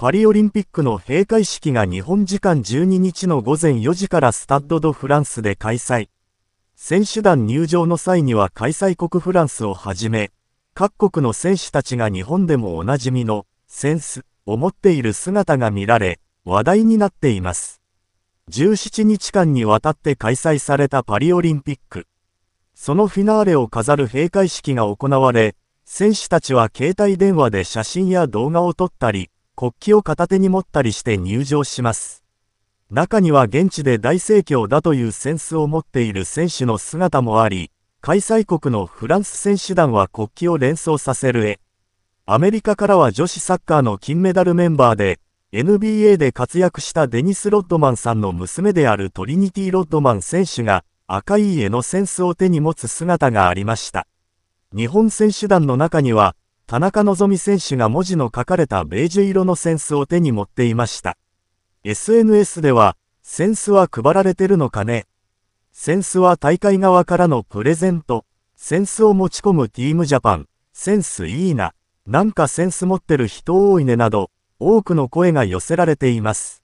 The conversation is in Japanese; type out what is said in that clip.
パリオリンピックの閉会式が日本時間12日の午前4時からスタッド・ド・フランスで開催。選手団入場の際には開催国フランスをはじめ、各国の選手たちが日本でもおなじみのセンスを持っている姿が見られ、話題になっています。17日間にわたって開催されたパリオリンピック。そのフィナーレを飾る閉会式が行われ、選手たちは携帯電話で写真や動画を撮ったり、国旗を片手に持ったりして入場します。中には現地で大盛況だというセンスを持っている選手の姿もあり、開催国のフランス選手団は国旗を連想させる絵。アメリカからは女子サッカーの金メダルメンバーで、NBA で活躍したデニス・ロッドマンさんの娘であるトリニティ・ロッドマン選手が赤い絵のセンスを手に持つ姿がありました。日本選手団の中には、田中希選手が文字の書かれたベージュ色の扇子を手に持っていました。SNS では、扇子は配られてるのかね扇子は大会側からのプレゼント。扇子を持ち込むティームジャパン。センスいいな。なんかセンス持ってる人多いねなど、多くの声が寄せられています。